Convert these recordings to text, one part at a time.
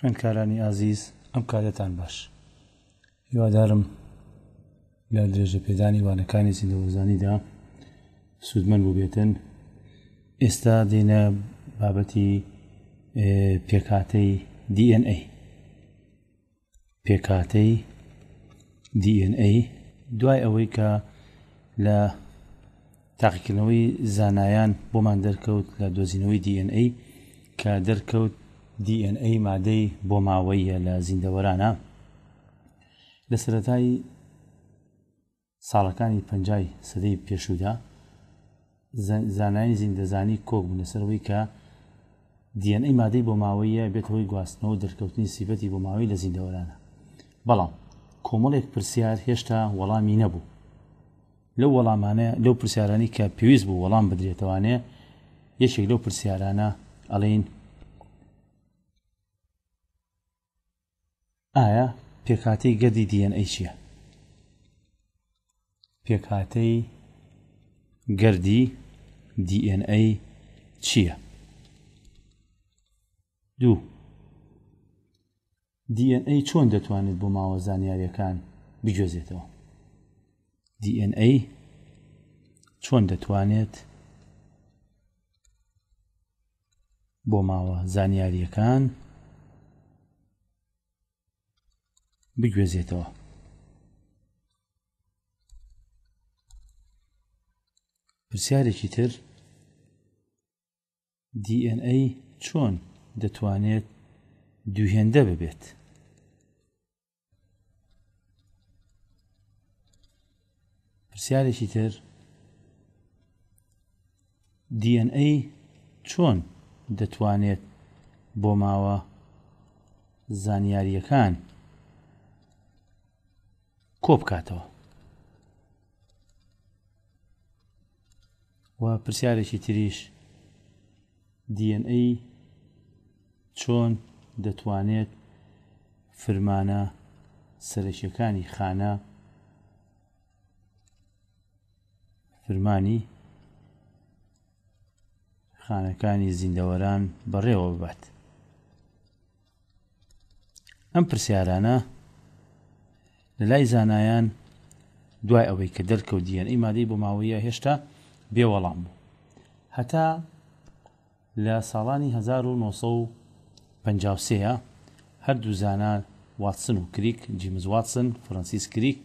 خوێنکارانی ئازیز ئەم کارێتان باش هیوادارم لە درێژە پێدانی وانەکانی زیندەوەزانیدا سوودمەند بوو بێتن ئێستا دێنە بابەتی پێکاتەی DNA پێکاتەی DNA دوای ئەوەی کە لە تاقیکردنەوەی زانایان بۆمان دەرکەوت لە دۆزینەوەی DNA کە دەرکەوت DNA مادەی بۆ ماوەیە لە زیندەوەرانە لە سەتایی ساڵەکانی پنجای سەدەی پێشودا زانانی زیندەزانی کۆک بوو لەسەرەوەی کە دیNA مادەی بۆ ماوەیە بێتەوەی گواستنەوە دەرکەوتنی سیبەتی بۆ ماوەی لە زیندەوەرانە بەڵام کۆمەڵێک پرسیار هێشتا وەڵامی نەبوو لەو وەڵامانەیە لەو پرسیارانی کە پێویست بوو وەڵام بدرێتوانێ یەشێک لەو پرسیارانە ئەڵین ئایا پێکاتەی گەدی دیێن ئەی چییە پێکاتەی گردی DNA چییە دوو DNA چۆن دەتوانێت بۆ ماوە زانیاریەکان بگوێزێتەوە DNA چۆن دەتوانێت بۆ ماوە زانیاریەکان بگوێزێتەوە پرسیارێکی تر DNA چۆن دەتوانێت دووهێندە ببێت پرسیارێکی تر DNA چۆن دەتوانێت بۆ ماوە زانیاریەکان کۆ بکاتەوە و پرسیارێکی تریش DNA چۆن دەتوانێت فرمانە سەرشیەکانی خانە فرمانی خانەکانی زیندەوەران بەڕێوە ببات ئەم پرسیارانە لە لای زانایان دوای ئەوەی کە دەرکەوتیان ئیمادەی بۆ ماوەیە هێشتا بێوەڵام بوو هەتا لە ساڵانی 1950 هەردوو زانان واتسن و کریک جیمز واتسن فرانسیس کریک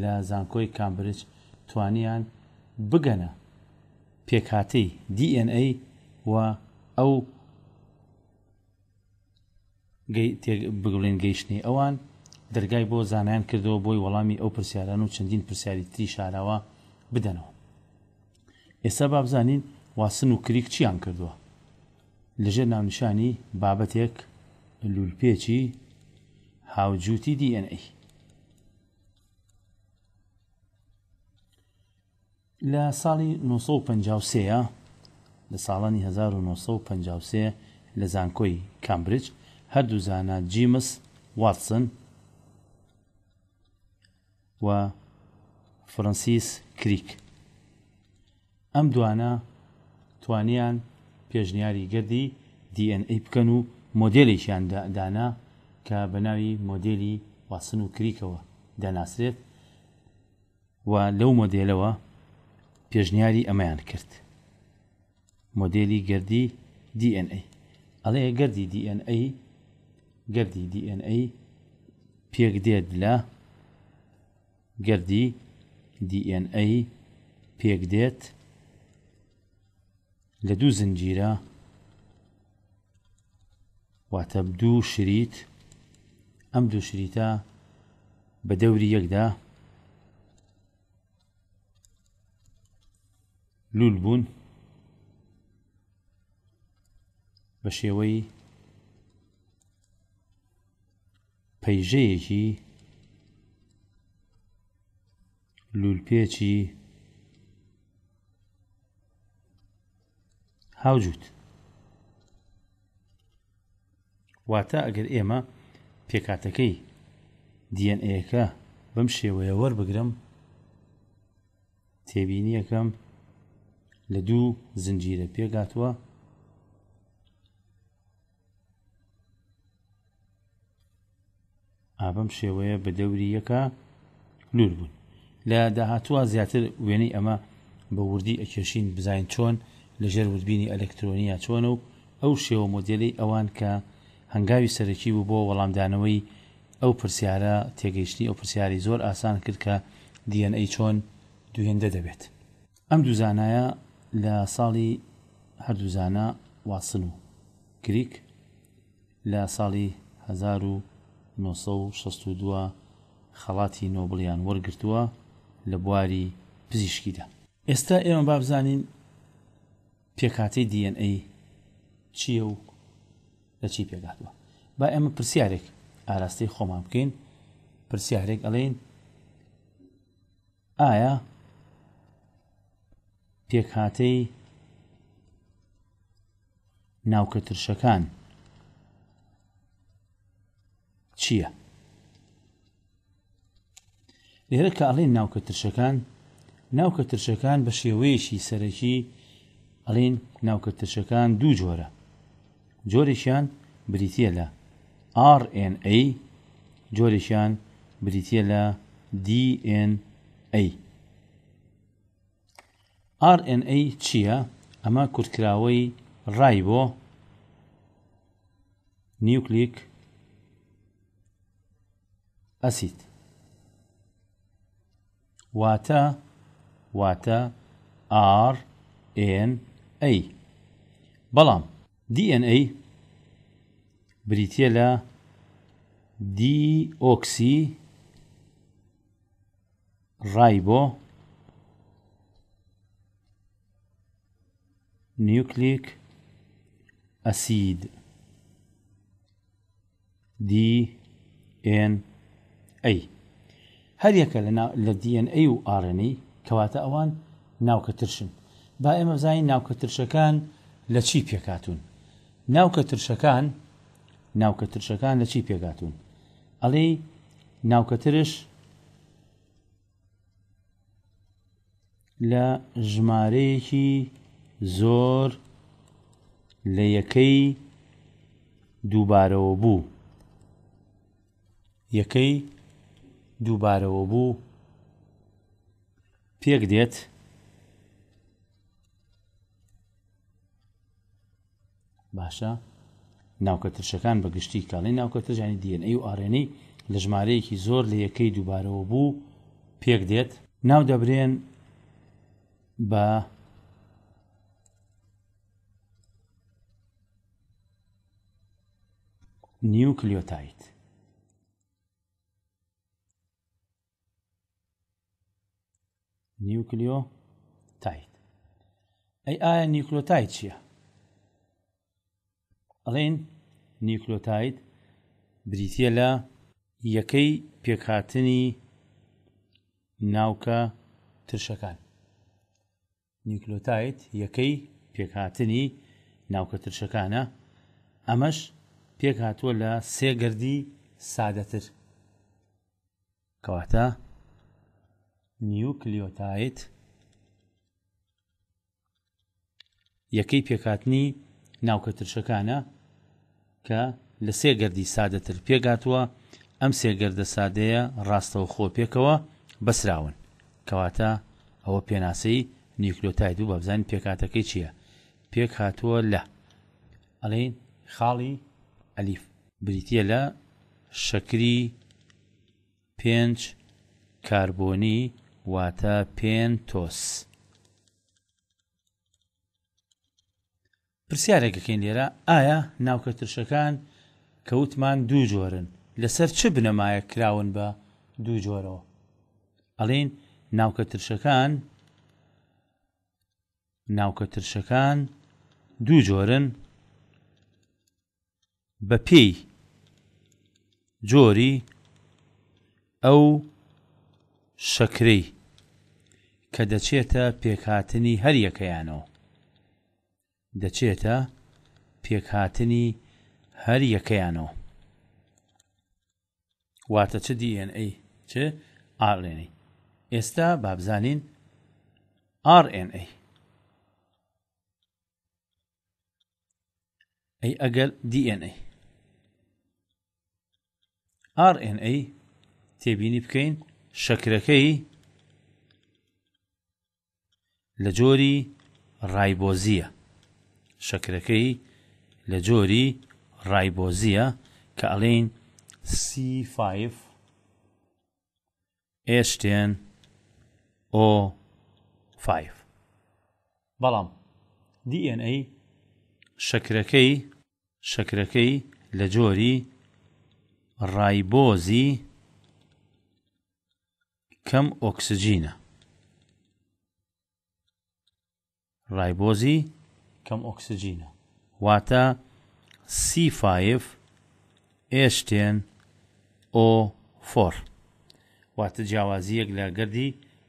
لە زانکۆی کامبرج توانیان بگەنە پێکهاتەی DNA و ئەو بڵێن گەیشتنی ئەوان دەرگای بۆ زانایان کردەوە بۆی وەڵامی ئەو پرسیاران و چەندین پرسیاریتی شاراوە بدەنەوە ئێستا بابزانین واسن و کریک چیان کردووە لەژێر ناونشانی بابەتێک لولپێکی هاوجوتی DNA لە ساڵی 1950 لە ساڵانی 1950 لە زانکۆی کامبرج هەردوو زانە جیمس واتسن و فرانسیس کریک ئەم دوانە توانیان پێشنیاری گردی DNA بکەن و مۆدلێکیان دانا کە بە ناوی مۆدلی واسن و کریکەوە دەناسرێت و لەو مۆدلەوە پێشنیاری ئەمەیان کرد مۆدلی گردی DNA ئەڵێ گردی DNA گردی DNA پێک دێت لە گردی DNA پێک دێت لە دوو زنجیرە واتە دوو شریت ئەم دوو شریتە بە دەوری یەکدا لول بوون بە شێوەی پەیژەیەکی لولپێکی هاوجووت واتە ئەگەر ئێمە پێکاتەکەی دیNAەکە بەم شێوەیە وەربگرم تێبینی یەکەم لە دوو زنجیرە پێگاتوە ئابەم شێوەیە بە دەوری یەکە لور بوون لە داهاتوە زیاتر وێنەی ئەمە بە وردی ئەکێشین بزین چۆن لەژێر وردبینی ئەلکترۆنیە چۆن و ئەو شێوە مۆدیلی ئەوان کە هەنگاوی سەرەکی بوو بۆ وەڵامدانەوەی ئەو پرسیارە تێگەیشتنی ئەو پرسیاری زۆر ئاسان کرد کە دیNA چۆن دوێندە دەبێت ئەم دوزانایە لە ساڵی هەردووزانە واسن و گریک لە ساڵی 1962 خەڵاتی نۆبلیان وەرگرتووە لە بواری پزیشکیدا ئێستا ئێمە بابزانین پێکاتی DNA چییە و لە چی پێگاتوە با ئێمە پرسیارێک ئاراستەی خۆمان بکەین پرسیارێک ئەڵێن ئایا پێکهاتەی ناوکەترشەکان چییە؟ لێرە کە ئەڵێن ناوکە ترشەکان ناوکە ترشەکان بە شێوەیەشی سەرەکی ئەڵێن ناوکە ترشەکان دوو جۆرە جۆرێکیان بریتە لە RNA جۆرێکیان بریتە لە DNA RNA چییە؟ ئەمە کورتکراوەی ڕای بۆ نیوکلیک ئەسید واتا واتا ار ان اي بلام دي ان اي بريتيلا دي اوكسي رايبو نيوكليك اسيد دي ان اي هەریەکە لە DNA و ئارنی کەواتە ئەوان ناوکەترشن با ئێمە زانین ناوکەترشەکان لە چی پێکاتون ناوکەترشەکان ناوکەترشەکان لە چی پێکاتون ئەڵێ ناوکەترش لە ژمارەیەکی زۆر لە یەکەی دووبارەوە بوو یەکەی دووبارەوە بوو پێک دێت باشە ناوکەترشەکان بەگشتی کاڵی ناوکەتەژانی دیێنئی و ئارێنەی لە ژمارەیەکی زۆر لە یەکەی دووبارەوە بوو پێک دێت ناو دەبرێن بە نیوکلیۆتایت نیوکلیۆ تایت ئەی ئایا نیکلۆتایت چییە؟ ئەڵێن نیکلۆتایت بریتە لە یەکەی پێکهاتنی ناوکە ترشەکان نیکلۆتایت یەکەی پێکهاتنی ناوکە ترشەکانە ئەمەش پێک هاتووە لە سێگردی سادەتر کەواتە نیوکلیۆتایت یەکەی پێکاتنی ناوکەترشەکانە کە لە سێگەردی سادەتر پێگاتووە ئەم سێگەردە سادەیە ڕاستەوە خۆ پێکەوە بەسراون کەواتە ئەوە پێناسەی نیکلۆتاید و بەبزانین پێکاتەکەی چییە پێک هاتووە لە ئەڵین خاڵی ئەلیف بریتە لە شەکری پێنج کاربۆنی واتە پێنتۆس پرسیارێکەکەین لێرە ئایا ناوکەترشەکان کەوتمان دوو جۆرن لەسەر چ بنەمایە کراون بە دوو جۆرەوە ئەڵین ناوکەترشەکان ناوکەترشەکان دوو جۆرن بە پێی جۆری ئەو شەکرەی کە دەچێتە پێکهاتنی هەریەکەیانەوە دەچێتە پێکهاتنی هەریەکەیانەوە واتە چ DNA چ RNA ئێستا بابزانین RNA ئەی ئەگەل DNA RNA تێبینی بکەین شەکرەکەی لە جۆری ڕایبۆزیە شەکرەکەی لە جۆری ڕایبۆزیە کە ئەڵین C5 ئێشتێن O5 بەڵام DNA شەکرەکەی شەکرەکەی لە جۆری ڕایبۆزی کەم ئۆکسجینە ڕایبۆزی کەم ئۆکسجینە واتە سیف ئێشتێن ئۆ فۆر واتە جیاوازیەک لە گردی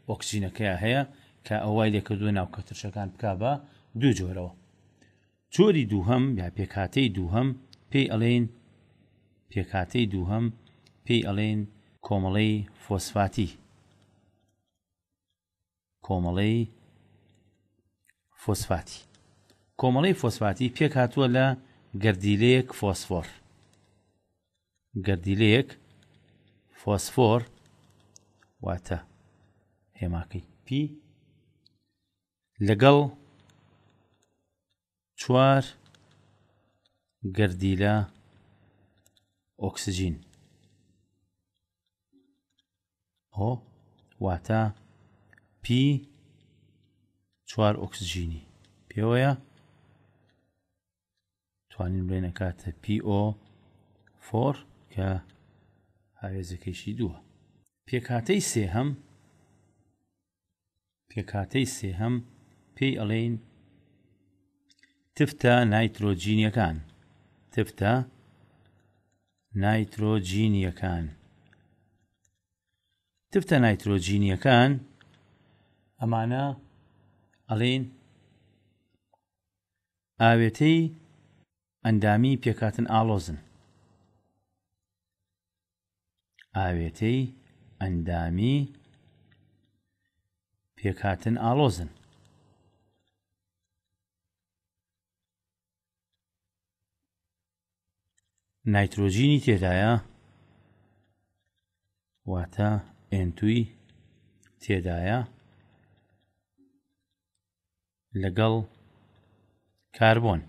ئۆکسجینەکەی هەیە کە ئەوای لێکردو ناو کەترشەکان بک بە دوو جۆرەوە جۆری دووهەم یا پێکاتەی دووهەم پێی ئەڵێن پێکاتەی دووهەم پێی ئەڵێن کۆمەڵەی فۆسفاتی کۆمەڵەی فۆسفاتی کۆمەڵی فۆسفاتی پێک هاتووە لە گردیلەیەک فۆسفۆر گردیلەیەک فۆسفۆر واتە هێماکەی پی لەگەڵ چوار گردیلە ئۆکسجین ئۆ واتە پی چوار ئۆکسجینی پێوەیە توانین بڵێنە کاتە پیۆ4 کە هاوێزەکەیشی دووە پێکاتەی سێهەم پێکاتەی سێهەم پێی ئەڵێین تفتە نایترۆجینیەکان تفتە نایترۆجینیەکان تفتە نایترۆجینیەکان ئەمانە ئەڵین ئاوێتەی ئەندامی پێکاتن ئالۆزن ئاوێتەی ئەندامی پێکاتن ئالۆزن نایترۆژینی تێدایە واتە ئێنتوی تێدایە لەگەڵ کاربوون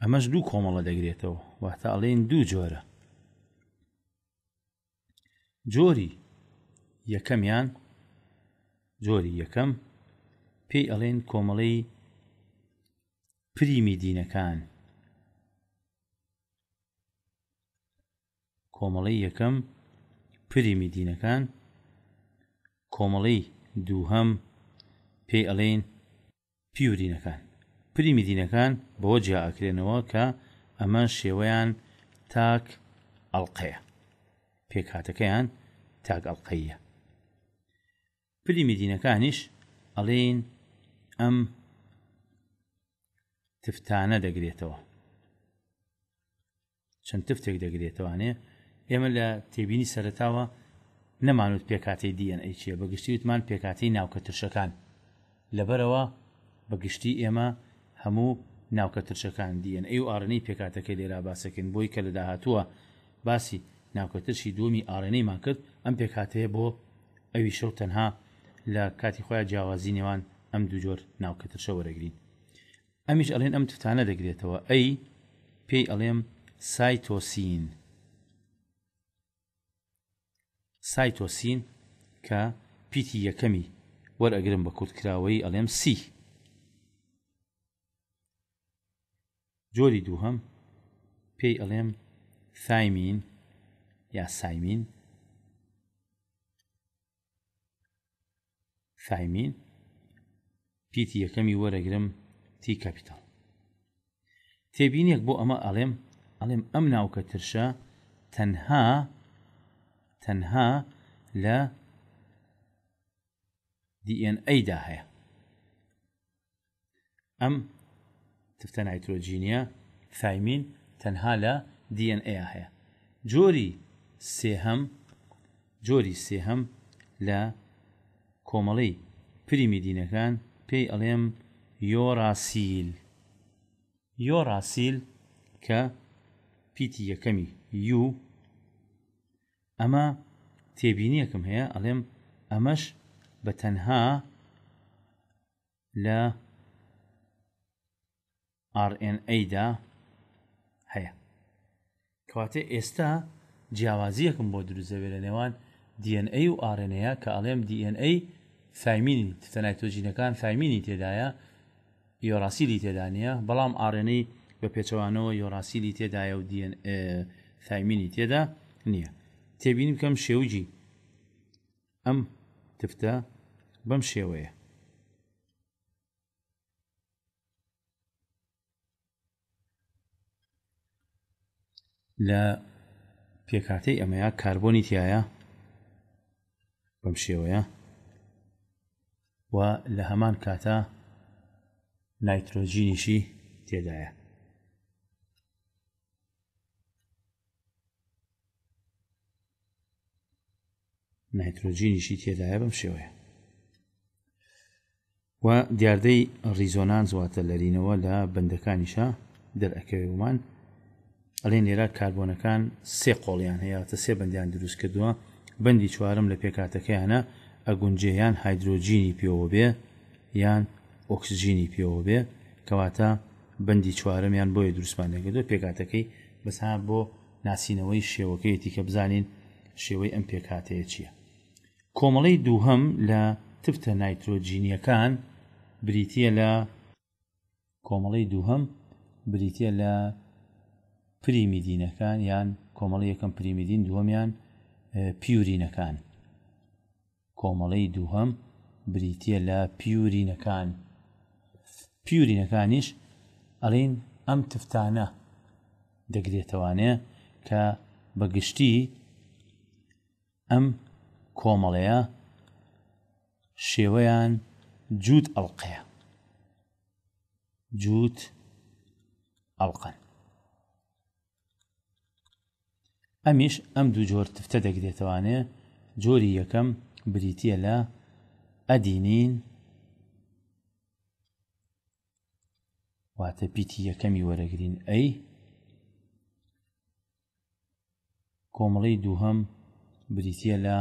ئەمەش دوو کۆمەڵە دەگرێتەوە واتە ئەڵێن دوو جۆرە جۆری یەکەمیان جۆری یەکەم پێی ئەڵێن کۆمەڵەی پریمی دینەکان کۆمەڵی یەکەم پریمی دینەکان کۆمەڵی دووهەم پێی ئەڵێن پیوردینەکان پریمیدینەکان بۆ جیاکرێنەوە کە ئەمە شێوەیان تاک ئەڵلقەیە پێکاتەکەیان تاک ئەڵلقەیە پلیمیدینەکانیش ئەڵێن ئەم تفتانە دەگرێتەوە چەند تفتێک دەگرێتەوەانێ ئێمە لە تێبینی سەرتاوە نەمانوت پێکاتی DNA چیە بەگشتی وتمان پێکاتی ناوکەترشەکان لەبەرەوە بەگشتی ئێمە هەموو ناوکەترشەکان DNA و ئارنەی پێکاتەکەی لێرا باسەکەن بۆی کە لە داهاتووە باسی ناوکەترشی دومی ئارنەیمان کرد ئەم پێکاتەیە بۆ ئەوی شەو تەنها لە کاتی خۆیان جیاوازی نێوان ئەم دوو جۆر ناوکەترشە وەرەگرین ئەمیش ئەڵێن ئەم تفتانە دەگرێتەوە ئەی پێی ئەڵێم سایتۆسین سایتۆسین کە پیتی یەکەمی وەرئەگرم بە کورتکراوەی ئەڵێم سی جۆری دووهەم پێی ئەڵێم ثایمین یا سایمین ثایمین پیتی یەکەمی وەرەگرم تی کاپیتال تێبینێک بۆ ئەمە ئەڵێم ئەڵێم ئەم ناوکە ترشە تەنها تەنها لە دیNAدا هەیە ئەم تفتە نایترۆجینیە ثایمین تەنها لە دیNA هەیە جۆری سێهەم جۆری سێهەم لە کۆمەڵی پریمی دینەکان پێی ئەڵێم یۆراسیل یۆراسیل کە پیتی یەکەمی یو ئەمە تێبینیەکم هەیە ئەڵێم ئەمەش بە تەنها لە RNAدا هەیە کەواتێ ئێستا جیاوازیەکم بۆ دروزەوێ لە نێوان DNA و RNA کە ئەڵێم DNA فامینی تەنایتۆژینەکان فامینی تێدایە یۆراسیلی تێدانە بەڵام ئارێنەی بە پێچەوانەوە یۆراسیلی تێدایە و تایمینی تێدا نییە تێبینی بکەم شێوجی ئەم تفتە بەم شێوەیە لە پێکاتەی ئەمەیە کاربۆنی تایە بەم شێوەیە و لە هەمان کاتە نایترۆژینیشی تێدایە نایترۆجینیشی تێدایە بەم شێوەیە و دیاردەی ڕیزۆنان زواتە لەرینەوە لە بندەکانیشە دەرەکەوێمان ئەلێن لێرە کاربوونەکان سێ قۆڵیان هەیەتە سێ بەندیان دروست کردووە بەندی چوارم لە پێکاتەکەیانە ئەگونجێیان هایدرۆجینی پێوە بێ یان ئۆکسجینی پێوە بێ کەواتە بەندی چوارەمیان بۆیە دروستمان لەگەدوە پێکاتەکەی بەسان بۆ ناسینەوەی شێوەکەیەتی کە بزانین شێوەی ئەم پێکاتەیە چییە کۆمەڵەی دووهەم لە تفتە نایترۆجینیەکان بریتە لە کۆمەڵی دووهەم بریتە لە پریمیدینەکان یان کۆمەڵی یەکەم پریمیدین دووەمیان پیورینەکان کۆمەڵەی دووهەم بریتە لە پیورینەکان پیورینەکانیش ئەڵین ئەم تفتانە دەگرێتەوانێ کە بەگشتی ئەم کۆمەڵەیە شێوەیان جووت ئەڵلقەیە جووت ئەڵقەن ئەمیش ئەم دوو جۆر تفتە دەگرێتوانێ جۆری یەکەم بریتە لە ئەدینین واتە پیتی یەکەمی وەرەگرین ئەی کۆمەڵی دووهەم بریتە لە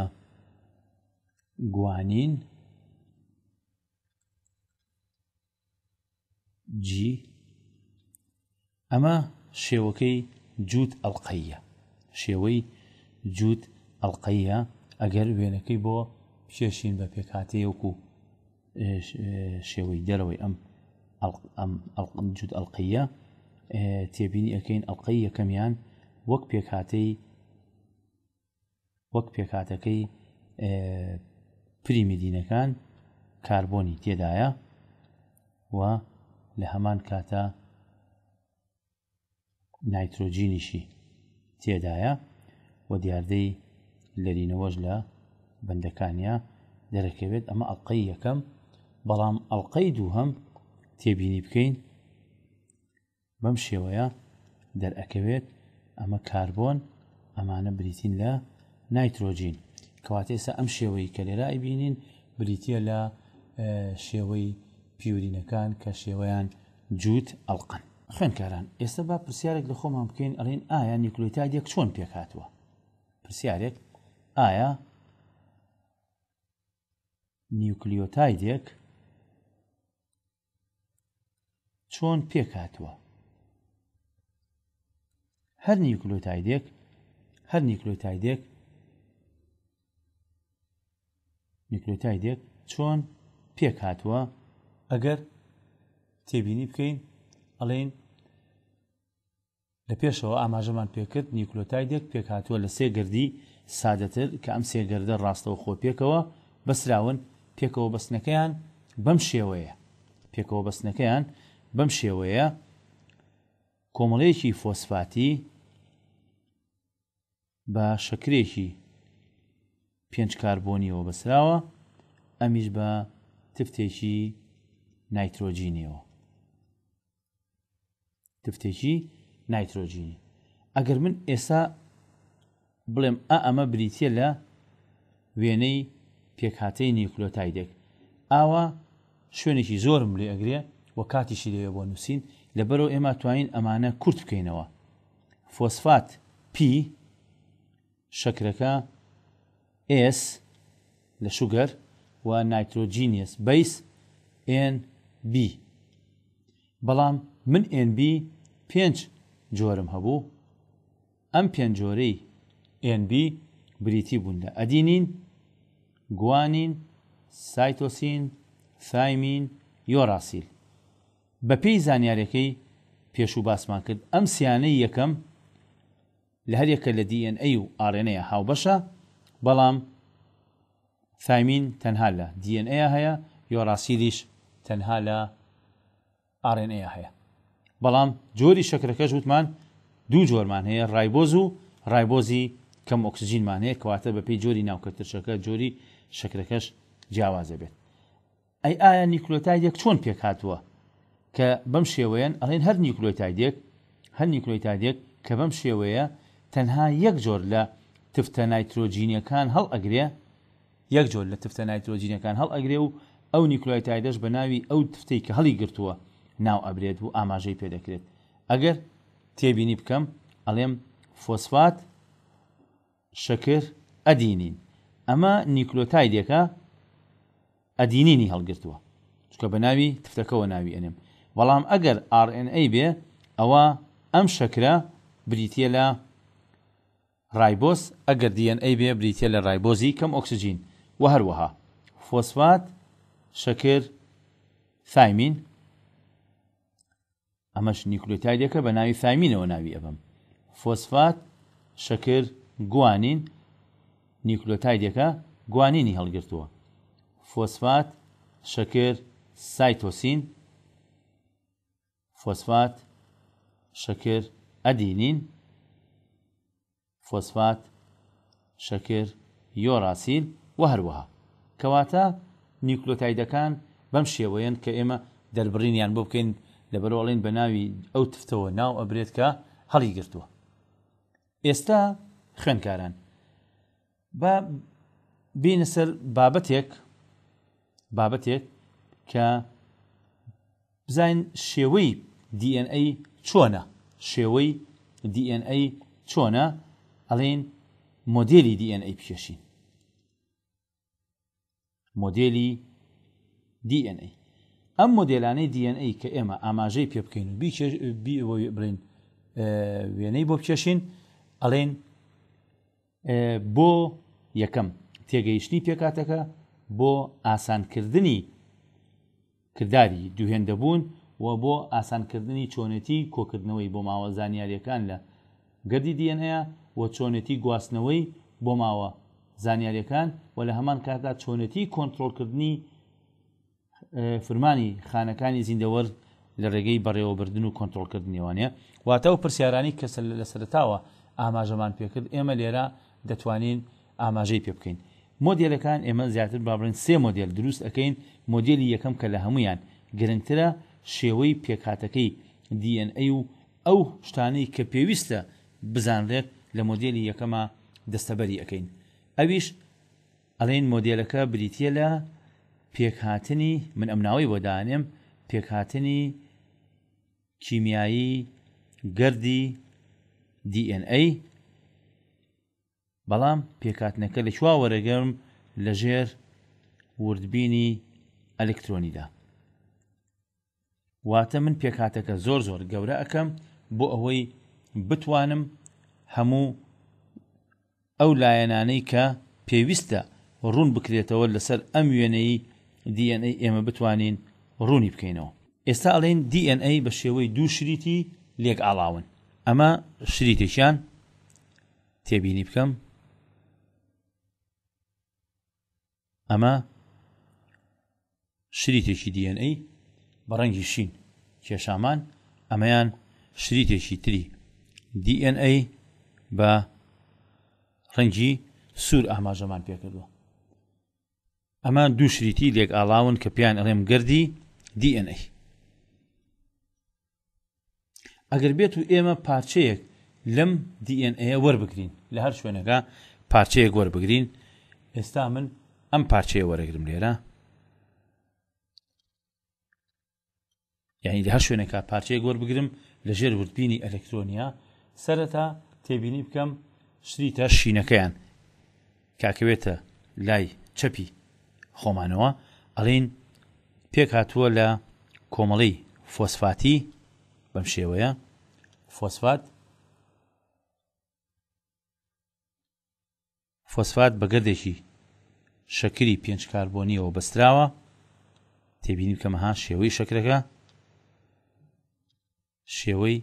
گوانین جی ئەمە شێوەکەی جووت ئەڵلقەیە شێوەی جووت ئەڵلقەیە ئەگەر وێنەکەی بۆ پێشین بە پێکاتەیەوەکو شێوەی دەرەوەی ئەم ئەم جووت ئەڵلقەیە تێبینی ئەەکەین ئەڵلقەی یەکەمیان وەک پێکاتەی وەک پێکاتەکەی پریمیدینەکان کاربۆنی تێدایە و لە هەمان کاتە نایترۆجینیشی تێدایە و دیاردەی لەرینەوەش لە بەندەکانیا دەرەکەوێت ئەمە ئەلقەی یەکەم بەڵام ئەلقەی دوو هەم تێبینی بکەین بەم شێوەیە دەرەکەوێت ئەمە کاربۆن ئەمانە بریتین لە نایترۆجین کەواتە ئێستا ئەم شێوەی کە لێرای بینین بریتە لە شێوەی پیورینەکان کە شێوەیان جووت ئەڵقن خوێنکاران ئێستا با پرسیارێک لە خۆمان بکەین ئەڵێن ئایا نیکلۆیتادێک چۆن پێکاتوە پرسیارێک ئایا نیوکلیۆتایدێک چۆن پێکاتوە هەر نیکلۆتایدێک هەر نیکلۆتایدێک نیکلۆتایدێک چۆن پێک هاتووە ئەگەر تێبینی بکەین ئەڵێن لە پێشەوە ئاماژەمان پێکرد نیکلۆتایدێک پێک هاتووە لە سێگردی سادەتر کە ئەم سێگەردە ڕاستەوە خۆ پێکەوە بەسراون پێکەوە بەستنەکەیان بەم شێوەیە پێکەوە بەستنەکەیان بەم شێوەیە کۆمەڵەیەکی فۆسفاتی بە شەکرێکی پێنج کاربۆنیەوە بەسراوە ئەمیش بە تفتێکی نایترۆجینیەوە تفتێکی نایترۆجینی ئەگەر من ئێسا بڵێم ئا ئەمە بریتە لە وێنەی پێکهاتەی نیکلۆتایدێک ئاوا شوێنێکی زۆرم لێ ئەگرێ وە کاتیشی لێوێ بۆ نووسین لەبەرەوە ئێمە توانین ئەمانە کورت بکەینەوە فۆسفات پی شەکرەکە S لە شوگەر و نایترۆجینیس بیس NB بەڵام من NB پێنج جۆرم هەبوو ئەم پێنجۆرەی NB بریتی بوون لە ئەدینین گوانین سایتۆسین سایمین یۆڕاسیل بە پێی زانیارەکەی پێش و باسمان کرد ئەم سیانەی یەکەم لە هەرێکە لە DNA و ئاڕێنەیە هاوبەشە بەڵام فامین تەنها لە DNA هەیە یۆڕاسیلیش تەنها لە RNA هەیە بەڵام جۆری شکرەکەش وتمان دوو جۆرمان هەیە ڕایبۆز و ڕایبۆزی کەم ئۆکسسیژینمان هەیە کەواتە بەپی جۆری ناوکەترشەکە جۆری شکرەکەش جیاوازە بێت ئەی ئایا نیکلۆتایدێک چۆن پێک هاتووە کە بەم شێوەیەن ئەڵێن هەر نیکلۆتایدێک هەر نیکلۆتایدێک کە بەم شێوەیە تەنها یەک جۆر لە تفتە نایترۆجینیەکان هەڵ ئەگرێ یەک جۆر لە تفتە نایترۆجینیەکان هەڵ ئەگرێ و ئەو نیکلای تایدەش بە ناوی ئەو تفتەی کە هەڵی گرتووە ناو ئەبرێت و ئاماژەی پێدەکرێت ئەگەر تێبینی بکەم ئەڵێم فۆسفات شەکر ئەدینین ئەمە نیکلۆتایدێکە ئەدینینی هەڵگرتووە چکە بە ناوی تفتەکەەوە ناوی ئەنم بەڵام ئەگەر RNA بێ ئەوە ئەم شەکرە بریتە لە ڕایبۆس ئەگەر دیNA بێ بریتە لە ڕایبۆزی کەم ئۆکسسیجین و هەروەها فۆسفات شەکر ثایمین ئەمەش نیکلۆتایدەکە بە ناوی ثامینەوە ناوی ئەبم فۆسفات شەکر گوانین نیکلۆتایدەکە گوانینی هەڵگرتووە فۆسفات شەکر سایتۆسین فۆسفات شەکر ئەدینین فۆسفات شەکر یۆڕاسیل و هەروەها کەواتە نیکلۆتایدەکان بەم شێوەیەن کە ئێمە دەربڕینیان بۆ بکەین لەبەرۆڵین بە ناوی ئەو تفتەوە ناو ئەبرێت کە هەڵی گرتووە ئێستا خوێنکاران بە بینە سەر بابەتێک بابەتێک کە بزین شێوەی DNA چۆنە شێوەی DNA چۆنە ئەڵێن مۆدلی DNA پێشین مۆدلی DNA ئەم مۆدلانەی DNA کە ئێمە ئاماژەی پێ بکەین و بڵین وێنەی بۆ بچێشین ئەڵێن بۆ یەکەم تێگەیشتنی پێکاتەکە بۆ ئاسانکردنی کردداری دوهێندەبوون و بۆ ئاسانکردنی چۆنەتی کۆکردنەوەی بۆ ماوە زانیاریەکان لە گردی دیەن هەیە و چۆنێتی گواستنەوەی بۆ ماوە زانیاریەکان و لە هەمان کاتدا چۆنەتی کۆنتترۆلکردنی فرمانی خانەکانی زیندەوەرد لە ڕێگەی بەڕێوەبردن و کۆنتترۆلکردنیوانە واتە و پرسیارانی کەس لە سەرتاوە ئاماژەمان پێکرد ئێمە لێرە دەتوانین ئاماژەی پێ بکەین مۆدیلەکان ئێمە زیاتر بابرن سێ مۆدیل دروست ئەەکەین مۆدیلی یەکەم کە لە هەمویان گرنگترە شێوەی پێکاتەکەی DNA و ئەو شتانەی کە پێویستە بزانرێت لە مۆدیلی یەکەمە دەستەبەری ئەەکەین ئەویش ئەڵێن مۆدیلەکە بریتە لە پێکهاتنی من ئەمناوی بۆدانێم پێکهاتنی کیمیایی گردی DNA بەڵام پێکاتنەکە لە چوا وەرەگەرم لە ژێر وردبینی ئەلکترۆنیدا واتە من پێکاتەکە زۆر زۆر گەورە ئەەکەم بۆ ئەوەی بتوانم هەموو ئەو لایەنانەی کە پێویستە ڕوون بکرێتەوە لەسەر ئەم وێنەی DNA ئێمە بتوانین ڕوونی بکەینەوە ئێستا ئەڵێن DNA بە شێوەی دوو شریتی لێک ئاڵاون ئەمە شریتێکیان تێبینی بکەم ئەمە شریتێکی DNA بەڕەنگی شین کێشامان ئەمەیان شریتێکی تری DNA بە ڕەنگی سوور ئاماژەمان پێکردووە ئەمان دوو شریتی لێک ئالاون کە پیان ئەڵێم گردی DNA ئەگەر بێت و ئێمە پارچەیەک لەم DNA وەربگرین لە هەر شوێنەکە پارچەیەک وەربگرین ئێستا من ئەم پارچەیە وەرەگرم لێرە یعنی لە هەر شوێنەکە پارچەیە گۆر بگرم لە ژێر وردبینی ئەلکترۆنیا سەرەتا تێبینی بکەم شریتە شینەکەیان کاکەوێتە لای چەپی خۆمانەوە ئەڵین پێک هاتووە لە کۆمەڵی فۆسفاتی بەم شێوەیە فۆسفات فۆسفات بەگەردێکی شەکری پێنج کاربوونیەوە بەستراوە تێبینی بکەمەها شێوەی شەکرەکە شێوەی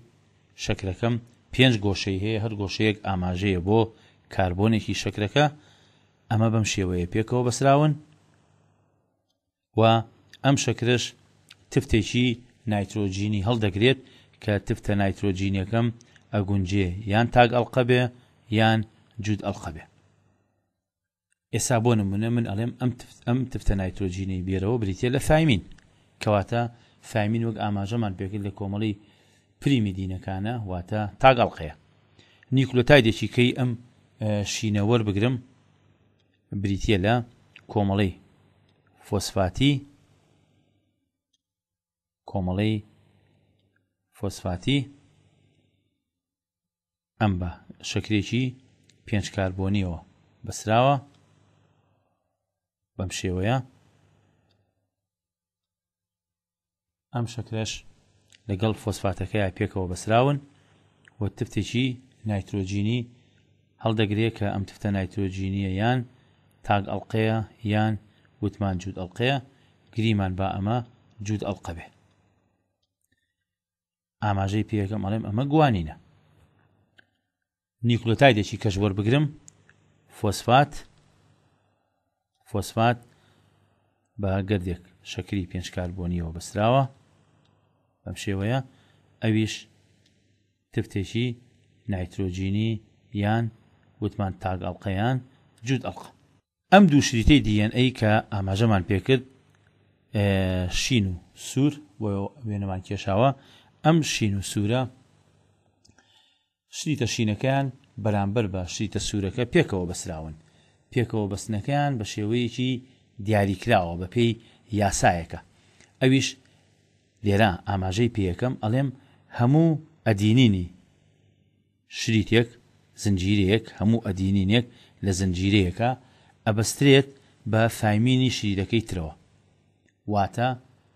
شەکرەکەم پێنج گۆشەی هەیە هەر گۆشەیەک ئاماژەیە بۆ کاربۆنێکی شکرەکە ئەمە بەم شێوەیە پێکەوە بەسراون و ئەم شەکرش تفتێکی نایترۆجینی هەڵدەگرێت کە تفتە نایترۆجینیەکەم ئەگونجێ یان تاگ ئەڵقەبێ یان جود ئەڵقەبێ ئێسا بۆ نمونە من ئەڵێم ئەم ئەم تفتە نایترۆجینی بێرەوە بریتە لە فامین کەواتە فامین وەک ئاماژەمان پێکرد لە کۆمەڵی پریمی دینەکانە واتە تاگەڵقەیە نیکلۆتایدێکی کەی ئەم شینەوەەر بگرم بریتە لە کۆمەڵی فۆسفاتی کۆمەڵی فۆسفاتی ئەم بە شکرێکی پێنج کاربوونیەوە بەسراوە بەم شێوەیە ئەم شکرش لەگەڵ فۆسفاتەکەی پێکەوە بەسراون و تفتێکی نایترۆجینی هەڵدەگرێت کە ئەم تفتە نایترۆجینیە یان تاگ ئەڵلقەیە یان وتمان جوود ئەڵلقەیە گریمان با ئەمە جوود ئەڵلقەبێ ئاماژەی پێەکەم ئەڵێم ئەمە گوانینە نیکلۆتایدێکی کەژوەەر بگرم فۆسفات فۆسفات بە گردێک شەکری پێنجکاربوونیەوە بەسراوە ئەم شێوەیە ئەویش تفتێشی نایترۆجینی یان وتمان تاگ ئەڵلقەیان جود ئەڵقە ئەم دوو شریتەی دیNA کە ئاماژەمان پێکرد شین و سوور بۆ وێنەمان کێشاوە ئەم شین و سوورە شریتە شینەکەیان بەرامبەر بە شریتە سوورەکە پێکەوە بەسراون پێکەوە بەسنەکەیان بە شێوەیەکی دیاریکراوە بە پێی یاسایەکە ئەویش لێرە ئاماژەی پێەکەم ئەڵێم هەموو ئەدینینی شریتێک زنجیرەیەک هەموو ئەدینینێک لە زنجیرەیەەکە ئەبەسترێت بە فایمینی شیرەکەی ترەوە واتە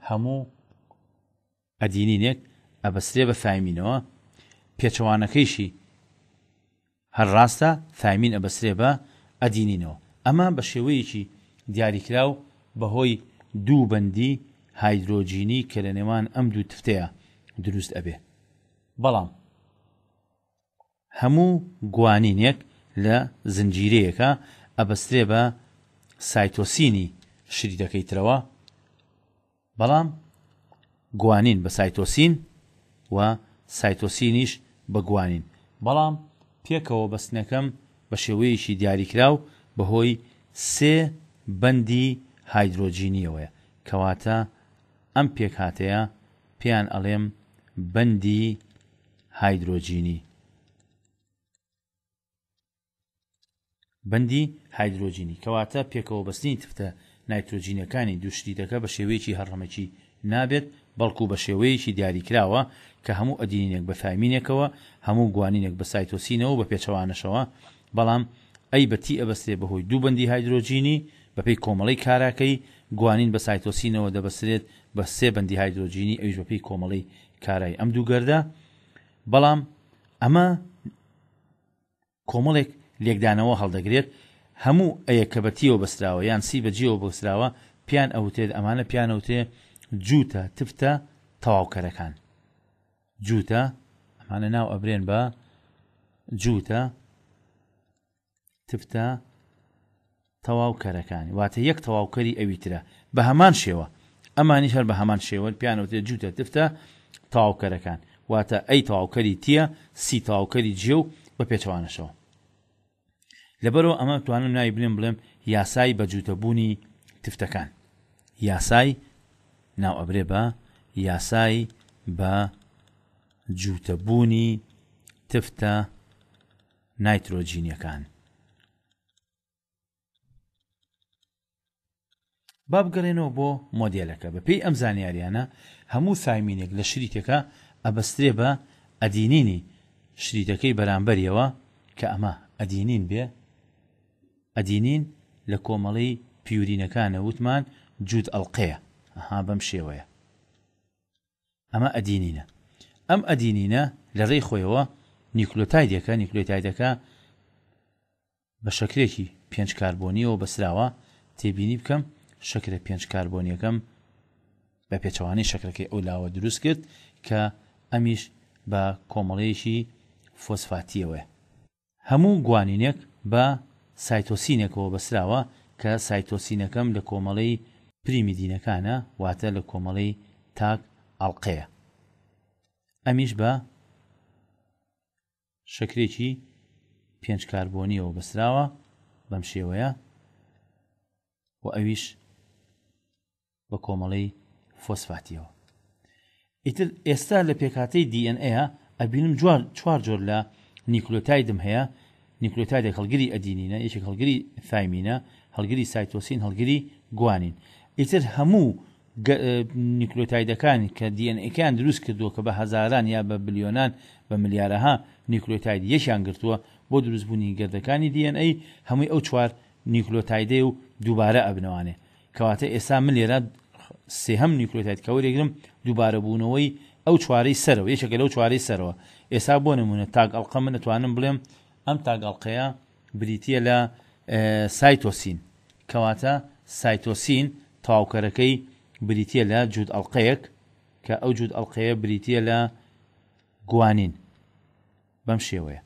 هەموو ئەدینینێک ئەبەسترێ بە فایمینەوە پێچەوانەکەیشی هەر ڕاستە فامین ئەبەسرێ بە ئەدینینەوە ئەمە بە شێوەیەکی دیاریکرااو بەهۆی دوو بەندی هایدرۆجینی کە لە نێوان ئەم دوو تفتەیە دروست ئەبێ بەڵام هەموو گوانینێک لە زنجیرەیەەکە ئەبەسترێ بە سایتۆسینی شری دەکەیترەوە بەڵام گوانین بە سایتۆسین و سایتۆسینیش بە گوانین بەڵام پێکەوە بەستنەکەم بە شێوەیەشی دیاریکراو بەهۆی سێ بەندی هایدرۆجینیەوەیە کەواتە ئەم پێکهاتەیە پێیان ئەڵێم بەندی هایدرۆجینی بەندی هایدرۆجینی کەواتە پێکەوە بەستنی تفتە نایترۆجینەکانی دوشتیتەکە بە شێوەیەکی هەڕەمەکی نابێت بەڵکو بە شێوەیەکی دیاریکراوە کە هەموو ئەدینینێک بە تایمینێکەوە هەموو گوانینێک بە سایتۆسینەوە بە پێچەوانەشەوە بەڵام ئەی بەتی ئەبەستێ بەهۆی دوو بەندی هایدرۆجینی بەپی کۆمەڵی کاراکەی گوانین بە سایتۆسینەوە دەبەسرێت بە سێ بەندی هایدۆجینی ئەویش بەپی کۆمەڵی کارایی ئەم دوو گەردە بەڵام ئەمە کۆمەڵێک لێکدانەوە هەڵدەگرێت هەموو ئەیە کە بەتیەوە بەستراوە یان سی بەجیەوە بەستراوە پیان ئەوتێت ئەمانە پیانەوتێ جوتە تفتە تەواوکەرەکان جوتە ئەمانە ناو ئەبرێن بە جوتە تفتە تەواوکەرەکانی واتە یەک تەواوکەری ئەویترە بە هەمان شێوە ئەمانی هەر بە هەمان شێوە پیانەوتێ جوتە تفتە تاوکەرەکان واتە ئەی تاوکەری تیە سی تاوکەری جێ و بە پێچوانەشەوە لەبەرەوە ئەمە توانم نای بلێم بڵێم یاسای بە جوتەبوونی تفتەکان یاسای ناو ئەبرێ بە یاسای بە جوتەبوونی تفتە نایترۆجینیەکان بابگەڕێنەوە بۆ مۆدیلەکە بە پێی ئەم زانیاریانە هەموو سایمینێک لە شریتەکە ئەبەسترێ بە ئەدینینی شریتەکەی بەرامبەریەوە کە ئەمە ئەدینین بێ ئەدینین لە کۆمەڵی پیورینەکانە وتمان جوود ئەڵلقەیە ئەها بەم شێوەیە ئەمە ئەدینینە ئەم ئەدینینە لە ڕێی خۆیەوە نیکلۆتایدەکە نیکلۆتایدەکە بە شکرێکی پێنج کاربوونیەوە بەسراوە تێبینی بکەم شکرە پێنج کاربۆنیەکەم بە پێچەوانی شکرەکەی ئەو لاوە دروست کرد کە ئەمیش بە کۆمەڵەیەشی فۆسفاتیەوە هەموو گوانینێک بە سایتۆسینێکەوە بەسراوە کە سایتۆسینەکەم لە کۆمەڵەی پریمیدینەکانە واتە لە کۆمەڵەی تاک ئەڵلقەیە ئەمیش بە شکرێکی پێنج کاربوونیەوە بەسراوە بەم شێوەیە و ئەویش بە کۆمەڵی فۆسفاتیەوە ئیتر ئێستا لە پێکاتەی DNA ئەبینم جوار چوار جۆر لە نیکلۆتایدم هەیە نیکلۆتایدێک هەلگری ئەدینینە یەکێک هەلگری ثایمینە هەلگری سایتۆسین هەلگری گوانین ئیتر هەموو نیکلۆتایدەکان کە دیNەکان دروست کردووە کە بە هزاران یا بە بلیۆنان بە ملیارەها نیکلۆتاید یەشیان گرتووە بۆ دروستبوونی گردەکانی DNA هەمووی ئەو چوار نیکلۆتایدێ و دووبارە ئەبنەوانێ کەواتە ئێستا من لێرە سێهم نیکلۆتایت کەورێکگرم دووبارە بوونەوەی ئەو چوارەی سەرەوە یەکێکە لەو چوارەی سەرەوە ئێستا بۆ نمونە تاگ ئەڵقە من نتوانم بڵێم ئەم تاگەڵقەیە بریتە لە سایتۆسین کەواتە سایتۆسین تاوکەرەکەی بریتە لە جوود ئەڵلقەیەک کە ئەو جوود ئەڵلقەیە بریتە لە گوانین بەم شێوەیە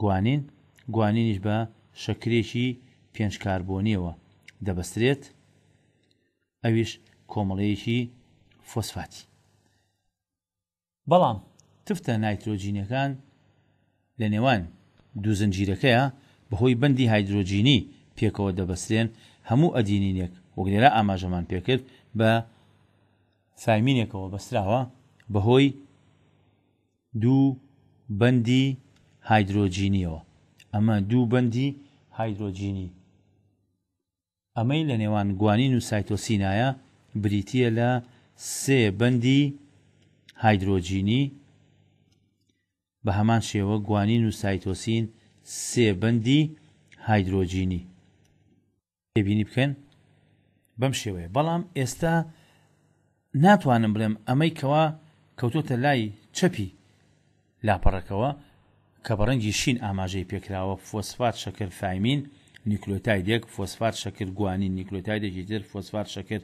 گوانین گوانینیش بە شەکرێکی پێنج کاربوونیەوە دەبەسترێت ئەویش کۆمەڵەیەکی فۆسفاتی بەڵام تفتە نایترۆجینەکان لە نێوان دوو زنجیرەکەیە بەهۆی بەندی هایدرۆجینی پێکەوە دەبەسرێن هەموو ئەدینینێک وەگرێرا ئاماژەمان پێکرد بە سایمینێکەوە بەسراوە بەهۆی دوو بەندی هایدرۆجینیەوە ئەمە دوو بەندی هایدرۆجینی ئەمەی لە نێوان گوانین و سایتۆسینایە بریتە لە سێ بەندی هایدرۆجینی بە هەمان شێوە گوانین و سایتۆسین سێ بەندی هایدرۆجینی پێبینی بکەن بەم شێوەیە بەڵام ئێستا ناتوانم بڵێم ئەمەی کەوا کەوتۆتە لای چەپی لاپەڕەکەەوە کە بە ڕەنگی شین ئاماژەی پێکراوە فۆسفات شەکر فایمین نیکلۆتایدێک فۆسفات شەکر گوانی نیکلۆتایدێکی تر فۆسفات شەکر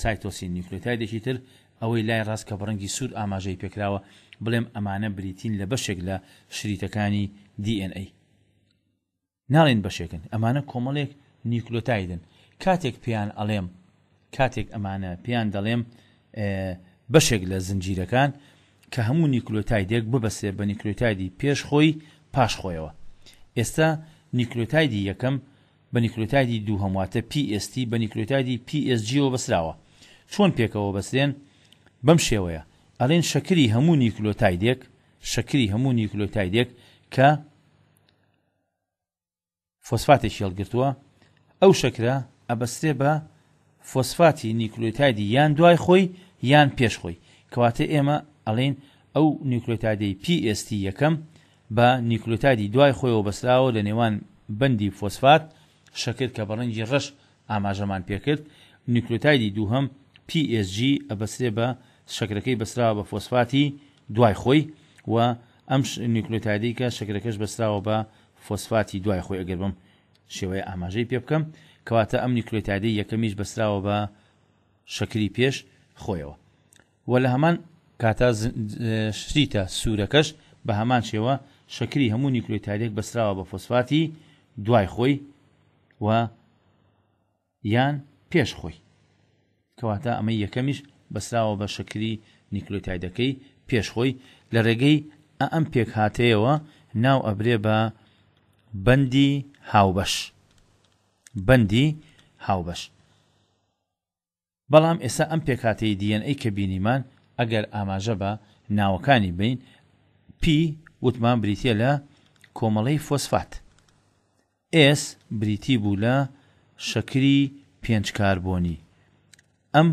سایتۆسی نیکلۆتایدێکی تر ئەوەی لای ڕاست کە بڕەنگی سوور ئاماژەی پێکراوە بڵێم ئەمانە بریتین لە بەشێک لە شریتەکانی DNA ناڵێن بەشێکن ئەمانە کۆمەڵێک نیکلۆتایدن کاتێک پێیان ئەڵێم کاتێک ئەمانە پێیان دەڵێم بەشێک لە زنجیرەکان کە هەموو نیکلۆتایدێک ببەسێ بە نیکلۆتایدی پێش خۆی پاش خۆیەوە ئێستا نیکلۆتایدی یەکەم بە نیکلۆتایدی دوو هەمواتە PST بە نیکلۆتایدی PSG و بەسراوە چۆن پێکەوە بەسرێن بەم شێوەیە ئەڵێن شەکری هەموو نیکلۆتایدێک شەکری هەموو نیکلۆتایدێک کە فۆسفاتێکی هەڵگرتووە ئەو شەکرە ئەبەستێ بە فۆسفاتی نیکلۆتایدی یان دوای خۆی یان پێشخۆی کەواتە ئێمە ئەڵێن ئەو نیکلۆتادی PST یەکەم بە نیکلۆتادی دوای خۆیەوە بەسراوە لە نێوان بەندی فۆسفات شەکرد کە بەڕەنگی ڕەش ئاماژەمان پێکرد نیکلوتایدی دووهم PSG ئەبەسرێ بە شەکرەکەی بەسرا بە فۆسفاتی دوای خۆی و ئەم نیکلوتایدی کە شەکرەکەش بەسراوە بە فۆسفاتی دوای خۆی ئەگەر بم شێوەیە ئاماژەی پێ بکەم کەواتە ئەم نیکلوتایدی یەکەمیش بەسراوە بە شەکری پێش خۆیەوە و لە هەمان کاتا شریتە سوورەکەش بە هەمان شێوە شەکری هەموو نیکلوتایدێک بەسراوە بە فۆسفاتی دوای خۆی و یان پێش خۆی کەواتە ئەمە یەکەمیش بەسراوە بە شکری نیکلۆتایدەکەی پێشخۆی لە ڕێگەی ئەم پێک هاتەیەوە ناو ئەبرێ بە بەندی هاوبەش بەندی هاوبەش بەڵام ئێستا ئەم پێکاتەی دیNA کە بینیمان ئەگەر ئاماژە بە ناوەکانی بین پی وتمان بریتە لە کۆمەڵەی فۆسفات ئس بریتی بوو لە شەکری پێنج کاربوونی ئەم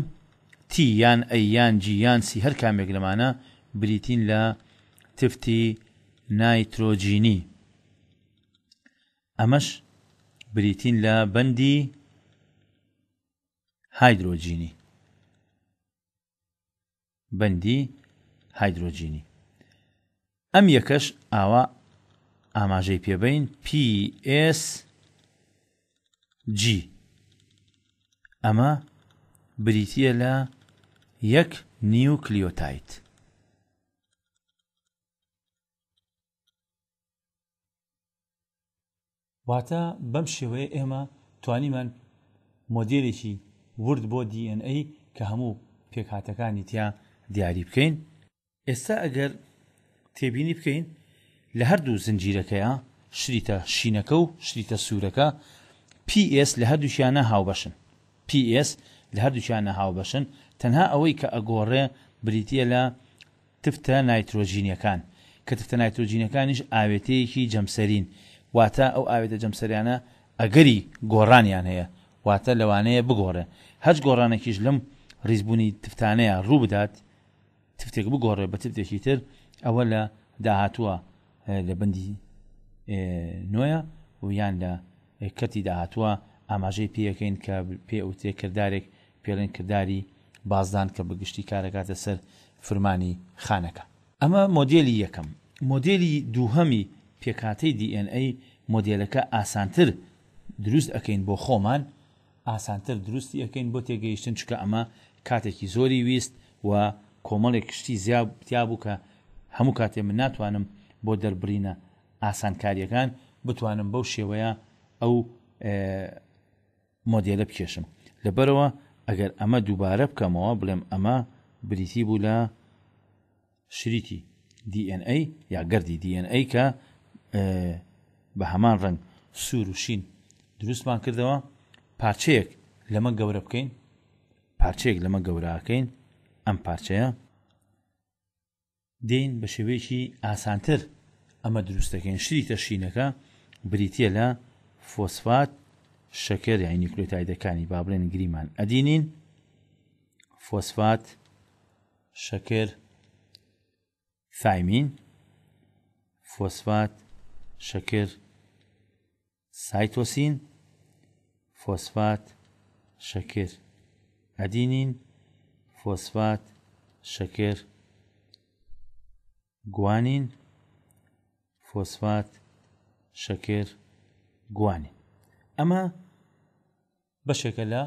تی یان ئەیان جییانسی هەر کامێک لەمانە بریتین لە تفتی نایترۆجینی ئەمەش بریتین لە بەندی هایدرۆجینی بەندی هایدرۆجینی ئەم یەکەش ئاوا ئاماژەی پێبین PSG ئەمە بریتە لە یەک نیوکلیۆتایت واتە بەم شێوەیە ئێمە توانیمان مۆدلێکی ورد بۆ DNA کە هەموو پێکهاتەکانی تیا دیاری بکەین ئێستا ئەگەر تێبینی بکەین لە هەردوو زنجیرەکەیە شریتە شینەکە و شریتە سوورەکە PS لە هەردووشیانە هاوبەشن PS لە هەردووشیانە هاوبەشن تەنها ئەوەی کە ئەگۆڕێ بریتە لە تفتە نایترۆژینیەکان کە تفتە نایترۆژینەکانیش ئاوێتەیەکی جەمسەرین واتە ئەو ئاوێتە جەمسەریانە ئەگەری گۆڕانیان هەیە واتە لەوانەیە بگۆڕێ هەچ گۆڕانێکیش لەم ریزبوونی تفتانەیە ڕوو بدات تفتێک بگۆڕێ بە تفتێکی تر ئەوە لە داهاتووە لە بندی نوۆە و یان لە کەتی داهاتووە ئاماژەی پێەکەین کە پێ ئوتێ کردارێک پێڵێن کردداری بازدان کە بەگشتی کارەکاتە سەر فرمانی خانەکە ئەمە مۆدیلی یەکەم مۆدیلی دووهەمی پێکاتەی DNA مۆدیلەکە ئاسانتر دروست ئەەکەین بۆ خۆمان ئاسانتر دروستی ئەەکەین بۆ تێگەیشتن چکە ئەمە کاتێکی زۆری ویست و کۆمەڵێک کشتی زیاب بتیاب بوو کە هەموو کاتێ من ناتوانم بۆ دەربرینە ئاسانکاریەکان بتوانم بەو شێوەیە ئەو مۆدیلە بکێشم لەبەرەوە ئەگەر ئەمە دووبارە بکەمەوە بڵێم ئەمە بریتی بوو لە شریتی DNA یا گردی DNA کە بە هەمان ڕنگ سوور و شین دروستمان کردەوە پارچەیەک لەمە گەورە بکەین پارچەیەک لەمە گەوراکەین ئەم پارچەیە دێن بە شێوەیەکی ئاسانتر ئەمە دروستەکەن شری تەشینەکە بریتە لە فۆسفات شەکر یانی کلێتایدەکانی بابلێن گریمان ئەدینین فۆسفات شەکر فایمین فۆسفات شەکر سایتۆسین فۆسفات شەکر ئەدینین فۆسفات شەکر گوانین فۆسفات شەکر گوانین ئەمە بەشێکە لە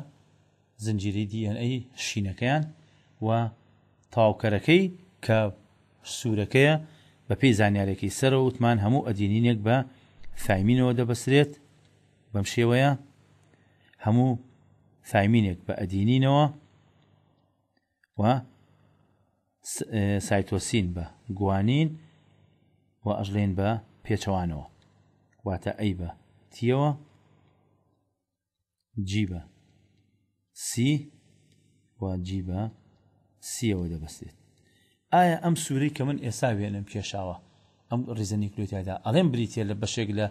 زنجیری دیNA شینەکەیان و تاوکەرەکەی کە سوورەکەیە بە پێی زانیارێکی سەرە وتمان هەموو ئەدینینێک بە فامینەوە دەبەسرێت بەم شێوەیە هەموو فامینێک بە ئەدینینەوە و سایتۆسین بە گوانین و ئەژلێن بە پێچەوانەوە واتە ئەی بە تیەوە جیبە سی و جیبە سیەوە دەبەستێت ئایا ئەم سووری کە من ئێستا وێنم پێشاوە ئەم ڕیزەنیکلوتیادا ئەڵێم بریتە لە بەشێک لە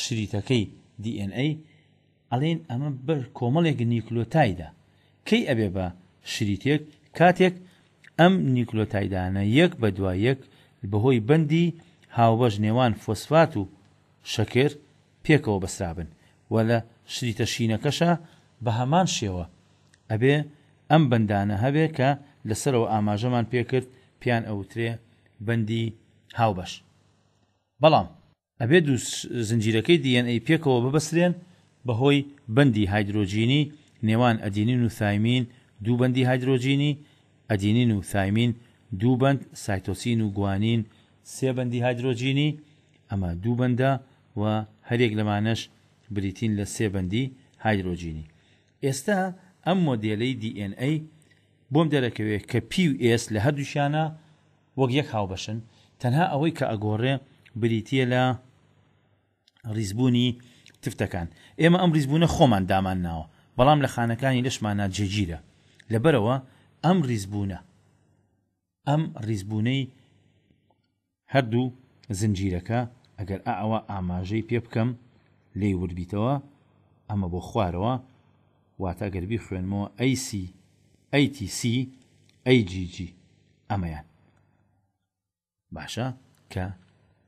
شریتەکەی DNA ئەڵێن ئەمە بەر کۆمەڵێک نیکلۆتایدا کەی ئەبێ بە شریتێک کاتێک ئەم نیکلۆتایدانە یەک بە دوای یەک بەهۆی بەندی هاوبەش نێوان فۆسفات و شەکر پێکەوە بەسرابن وە لە شریتە شینەکەشە بە هەمان شێوە ئەبێ ئەم بەندانە هەبێ کە لەسەرەوە ئاماژەمان پێکرد پیان ئەوترێ بەندی هاوبەش بەڵام ئەبێ دوو زنجیرەکەی دیNA پێکەوە ببەسرێن بەهۆی بەندی هایدرۆژینی نێوان ئەدینین و ثایمین دوو بەندی هایدرۆژینی ئەدینین و سایمین دوو بند سایتۆسین و گوانین سێبندی هایدرۆجینی ئەمە دوو بەندە و هەرێک لەمانەش بریتین لە سێبندی هایدرۆجینی ئێستا ئەم مۆدیلەی DNA بۆم دەرەکەوێت کە PS لە هەردووشیانە وەک یەک هاوبەشن تەنها ئەوەی کە ئەگۆڕێ بریتە لە ریزبوونی تفتەکان ئێمە ئەم ریزبوونە خۆمان دامان ناوە بەڵام لە خانەکانی لەشمانە جێگیرە لەبەرەوە ئەم ریزبوونە ئەم ریزبوونەی هەردوو زنجیرەکە ئەگەر ئەوە ئاماژەی پێ بکەم لێی وربیتەوە ئەمە بۆ خوارەوە واتە گەربی خوێنمەوە ئەیسی ئەیTC ئەیGG ئەمەیان باشە کە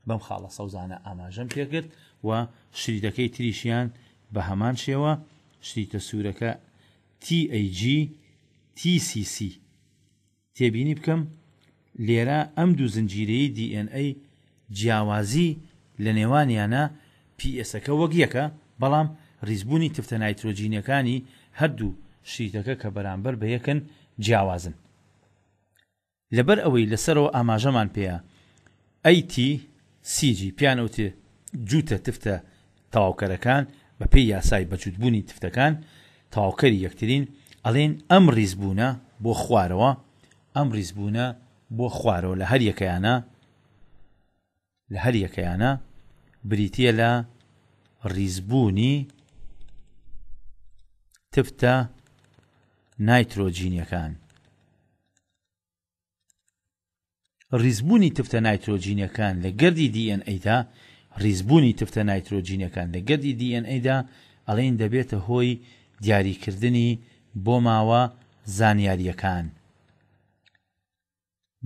بەم خاڵە سەوزانە ئاماژەم پێگرت و شریدەکەی تریشیان بە هەمان شێوە شریتە سوورەکە TAG TCC تێبینی بکەم لێرە ئەم دوو زنجیرەی DNA جیاوازی لە نێوانیانە پیسەکە وەک یەکە بەڵام ریزبوونی تفتە نایترۆجینیەکانی هەردوو شیتەکە کە بەرامبەر بە یەکەن جیاوازن لەبەر ئەوەی لەسەرەوە ئاماژەمان پێەیە ئەیتی سیجی پیانوتێ جوتە تفتە تاواکەرەکان بە پێی یاسای بەجوتبوونی تفتەکان تاواکەری یەکترین ئەڵێن ئەم ریزبوونە بۆ خوارەوە ئەم ریزبوونە بۆ خوارەوە لە هەر یەکەیانە لە هەر یەکەیانە بریتە لە ریزبوونی تفتە نایترۆجینیەکان ریزبوونی تفتە نایترۆجینەکان لە گەردی دیN ئەیدا ریزبوونی تفتە نایترۆجینەکان لە گەردی دیN ئەیدا ئەڵێن دەبێتە هۆی دیاریکردنی بۆ ماوە زانیاریەکان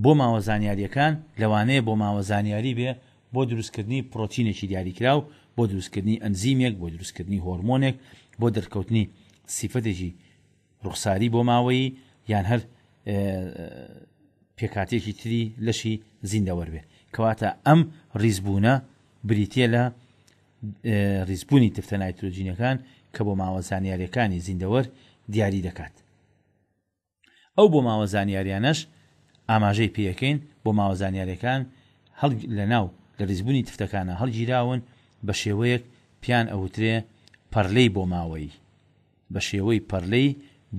بۆ ماوە زانیاریەکان لەوانەیە بۆ ماوە زانیاری بێ بۆ دروستکردنی پرۆتینێکی دیاریکراو بۆ دروستکردنی ئەنزیمێک بۆ دروستکردنی هۆرمۆنێک بۆ دەرکەوتنی سیفەتێکی ڕوخساری بۆ ماوەی یان هەر پێکاتێکی تری لەشی زیندەوەربێ کەواتە ئەم ریزبوونە بریتە لە ریزبوونی تفتە نایترۆجینەکان کە بۆ ماوە زانیاریەکانی زیندەوەر دیاری دەکات ئەو بۆ ماوە زانیاریانەش ئاماژەی پێەکەین بۆ ماوە زانیاریەکان هەڵ لە ناو لە ریزبوونی تفتەکانە هەڵگیراون بە شێوەیەک پیان ئەوترێ پەرلەی بۆ ماوەی بە شێوەی پەرلەی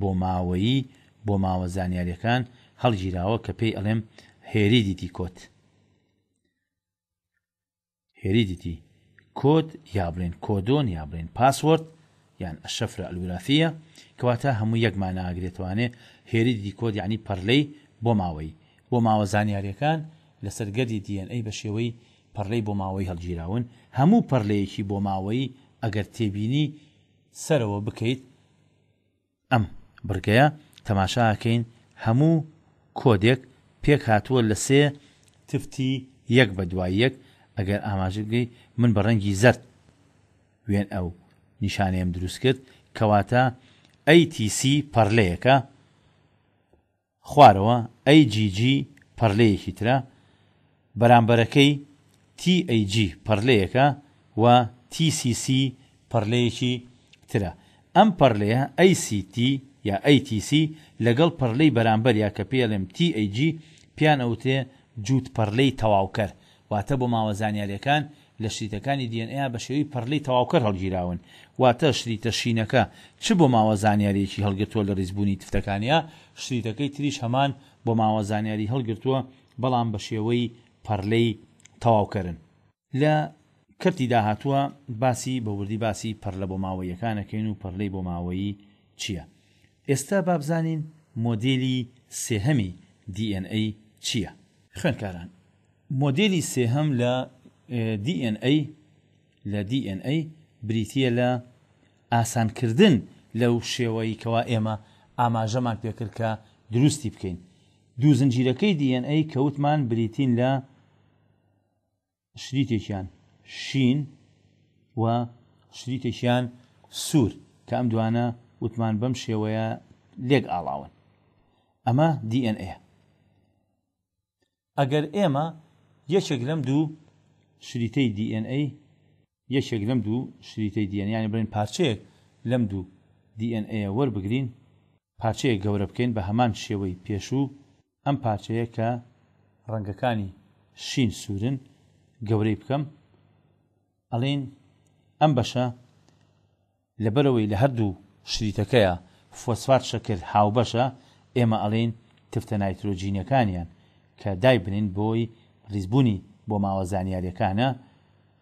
بۆ ماوەیی بۆ ماوە زانیاریەکان هەڵگیراوە کە پێی ئەڵێم هێری دیتی کۆت هێری دیتی کۆت یا بڵێن کۆدۆن یا بڵێن پاسوەرد یان ئەشەفرە ئەلوورافیە کەواتە هەموو یەکمان ناگرێتوانێ هێریدی کۆد یعنی پەرلەی بۆ ماوەی بۆ ماوە زانیاریەکان لەسەر گەردی DNA بە شێوەی پەرلەی بۆ ماوەی هەڵگیراون هەموو پەرلەیەکی بۆ ماوەی ئەگەر تێبینی سەرەوە بکەیت ئەم بگەیە تەماشاکەین هەموو کۆدێک پێک هاتووە لە سێ تفتی یەک بە دوای یەک ئەگەر ئاماژگەی من بە ڕەنگی زەرد وێن ئەو نیشانەیەم دروست کرد کەواتە ئەیTC پەرلەیەکە خوارەوە ئەیGG پەرلەیەکی ترە بەرامبەرەکەی TAG پەرلەیەەکە و TCC پەرلەیەکی ترە ئەم پەرلەیە ئەCT یا ئەTC لەگەڵ پەرلەی بەرامبەر یا کە پێڵم TAG پیان ئەوتێ جووت پەرلەی تەواو کرد واتە بۆ ماوە زانیاریەکان لە شریتەکانی دیNA بە شێوی پەرلەی تەواوکەر هەڵگیراون واتە شریتە شینەکە چ بۆ ماوە زانیارێکی هەڵگرتووە لە ریزبوونی تفتەکانیە شریتەکەی تریش هەمان بۆ ماوە زانیاری هەڵگرتووە بەڵام بە شێوەی پەرلەی تەواوکردن لە کردی داهاتووە باسی بەوردی باسی پەرلە بۆ ماوەیەکانەکەین و پەرلەی بۆ ماوەیی چییە ئێستا بابزانین مۆدلی سێهەمی DNA چییە خوێنکاران مۆدلی سێهەم لە DNA لە DNA بریتە لە ئاسانکردن لەو شێوەی کەوا ئێمە ئاماژەمان پێکرد کە دروستی بکەین دوو زنجیرەکەی DNA کەوتمان بریتین لە شریتێکیان شین و شریتێکیان سوور کە ئەم دوانە وتمان بەم شێوەیە لێک ئاڵاون ئەمە DNA ئەگەر ئێمە یەکێک لەم دوو شریتەی DNA یەکێک لەم دوو شریتەی دیەنیانی برین پارچەیەک لەم دوو DNA وەربگرین پارچەیەک گەورە بکەین بە هەمان شێوەی پێشوو ئەم پارچەیە کە ڕەنگەکانی شین سوورن گەورەی بکەم ئەڵین ئەم بەشە لەبەرەوەی لە هەردوو شریتەکەیە فۆسفات شەکرد هاوبەشە ئێمە ئەڵین تفتە نایترۆجینەکانیان کە دای بنین بۆی ریزبوونی بۆ ماوە زانیاریەکانە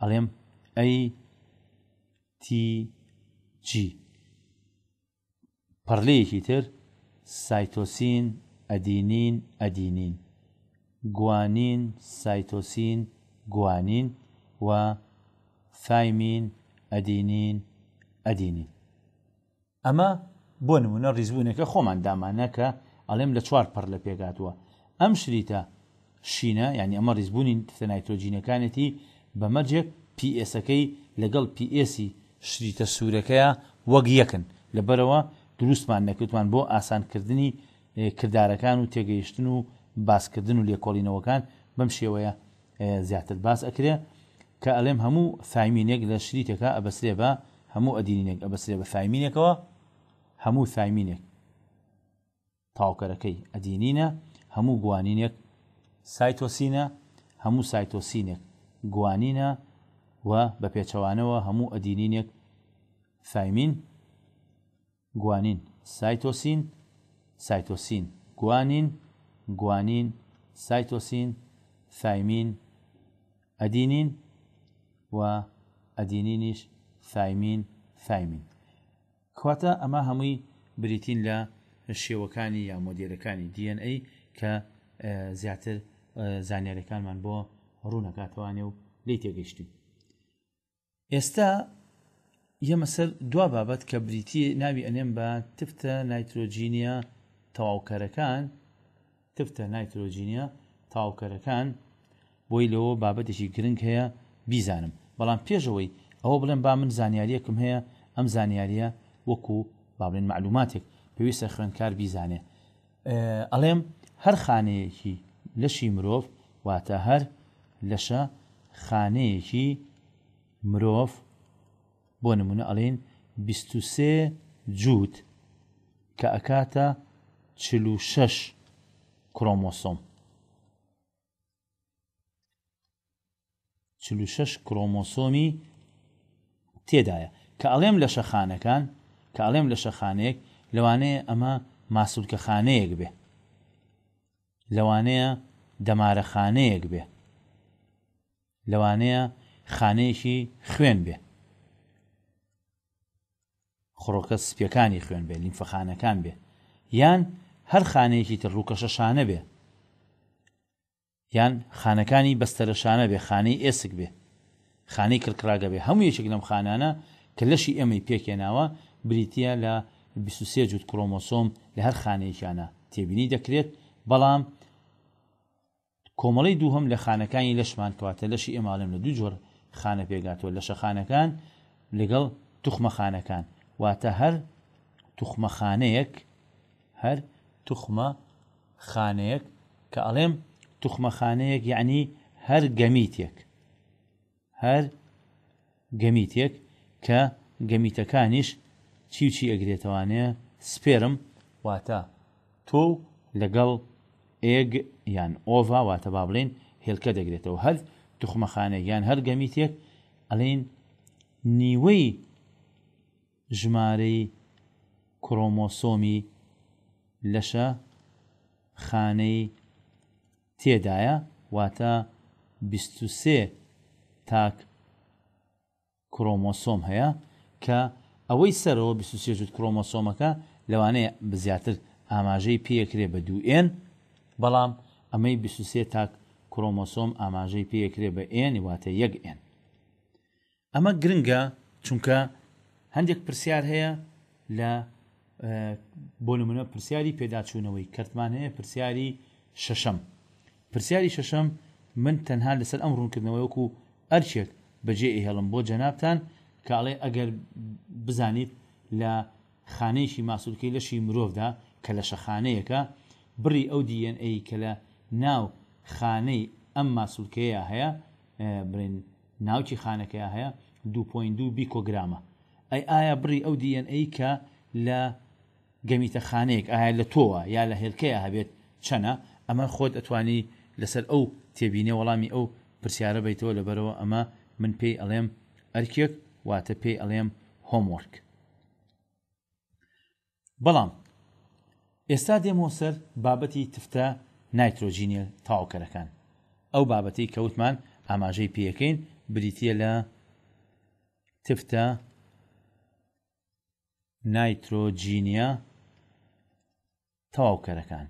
ئەڵێم ئەی TG پڕلەیەکی تر سایتۆسین ئەدینین ئەدینین گوانین سایتۆسین گوانین و فایمین ئەدینین ئەدینین ئەمە بۆ نمونە ڕیزبوونەکە خۆمان دامانەکە ئەڵێم لە چوار پڕ لە پێگاتوە ئەم شریتە شینە ینی ئەمە ریزبوونی تەنایتۆجینەکانێتی بەمەرجێک پیسەکەی لەگەڵ پیسی شریتە سوورەکەیە وەک یەکن لەبەرەوە دروستمان نەکردوان بۆ ئاسانکردنی کردارەکان و تێگەیشتن و باسکردن و لێکۆڵینەوەکان بەم شێوەیە زیاتر باس ئەکرێ کە ئەلێم هەموو سایمینێک لە شریتەکە ئەبەسرێ بە هەموو ئەدینینێک ئەبەسرێ بە سایمینێکەوە هەموو سایمینێک تاوکەرەکەی ئەدینینە هەموو گوانینێک سایتۆسینە هەموو سایتۆسینێک گوانینە و بە پێچەوانەوە هەموو ئەدینینێک سایمین گوانین سایتۆسین سایتۆسین گوانین گوانین سایتۆسین سایمین ئەدینین و ئەدینینیش سایمین سایمین خواتە ئەمە هەمووی بریتین لە شێوەکانی یا مۆدیرەکانی DNA کە زیاتر زانیاریەکانمان بۆ ڕوونەکاتوانێ و لی تێگەیشتین ئێستا یەمەسەر دوا بابەت کە بریتی ناوی ئەنێم بە تفتە نایترۆجینیا تەواوکەرەکان تفتە نایترۆجینیا تاوکەرەکان بۆی لەوە بابەتێکی گرنگ هەیە بیزانم بەڵام پێشەوەی ئەوە بڵێن با من زانیاریەکم هەیە ئەم زانیاریە وەکو باڵێن معلوماتێک پێویستە خوێندکار بیزانێ ئەڵێم هەر خانەیەکی لەشی مرۆڤ واتە هەر لەشە خانەیەکی مرۆڤ بۆ نمونە ئەڵێن سێ جووت کە ئەکاتە چل و شەش کرۆمۆسۆم چل و شەش کرۆمۆسۆمی تێدایە کە ئەڵێم لە شەخانەکان کە ئەڵێم لە شەخانەیەک لەوانەیە ئەمە ماسوولکە خانەیەک بێت لەوانەیە دەمارەخانەیەک بێ لەوانەیە خانەیەکی خوێن بێ خڕۆکە سپیەکانی خوێن بێ لیمفەخانەکان بێ یان هەر خانەیەکی تر ڕووکەشەشانە بێ یان خانەکانی بەستەرەشانە بێ خانەی ئێسک بێ خانەی کرکراگە بێ هەموو یەکێک لەم خانانە کە لەشی ئەمەی پێکێناوە بریتە لە 23 جووت کرۆمۆسۆم لە هەر خانەیەکیانە تێبینی دەکرێت بەڵام کۆمەڵی دووهم لە خانەکانی لەشمان کەواتە لەشی ئێماڵم لە دوو جۆر خانە پێگاتەوە لە شەخانەکان لەگەڵ توخمەخانەکان واتە هەر توخمەخانەیەک هەر توخمە خانەیەک کە ئەڵێم توخمەخانەیەک یعنی هەر گەمیتێک هەر گەمیتێک کە گەمیتەکانیش چیوچی ئەگرێتوانەیە سپێرم واتە تۆ لەگەڵ ئێگ یان ئۆڤ واتە با بڵێن هێلکە دەگرێتەوە هەر تخمەخانە یان هەر گەمی تێک ئەلێن نیوەی ژمارەی کۆمۆسۆمی لەشە خانەی تێدایە واتە سێ تاک کۆمۆسۆم هەیە کە ئەوەی سەرەوە سێ جووت کۆمۆسۆمەکە لەوانەیە بزیاتر ئاماژەی پێکرێ بە دوو ئێن بەڵام ئەمەی 23 تاک کرۆمۆسۆم ئاماژەی پێکرێ بە ئێن واتە یەک ئێن ئەمە گرنگە چونکە هەندێک پرسیار هەیە لە بۆ نمونە پرسیاری پێداچوونەوەی کەرتمان هەیە پرسیاری شەشەم پرسیاری شەشەم من تەنها لەسەر ئەم ڕوونکردنەوەی وەکو ئەرچێک بەجێ ئێهێڵم بۆ جەنابان کاڵێ ئەگەر بزانیت لە خانەیەشی ماسوولکەی لەشی مرۆڤدا کە لە شەخانەیەەکە بڕی ئەو DNA کە لە ناو خانەی ئەم ماسوولکەیە هەیە برین ناوچی خانەکەی هەیە 2.2 بیکۆگرامە ئەی ئایا بڕی ئەو DNA کە لە گەمیتە خانەیەک ئایا لە تۆوە یا لە هێلکەیە هەبێت چەنە ئەمە خۆت ئەتوانی لەسەر ئەو تێبینێ وەڵامی ئەو پرسیارە بیتەوە لەبەرەوە ئەمە من پێی ئەڵێم ئەرکێک واتە پێی ئەڵێم هۆمۆرک بەڵام ئێستا دێمۆ سەر بابەتی تفتە نایترۆژینیە تاوکەرەکان ئەو بابەتی کەوتمان ئاماژەی پێەکەین بریتە لە تفتە نایترۆجینیە تاوکەرەکان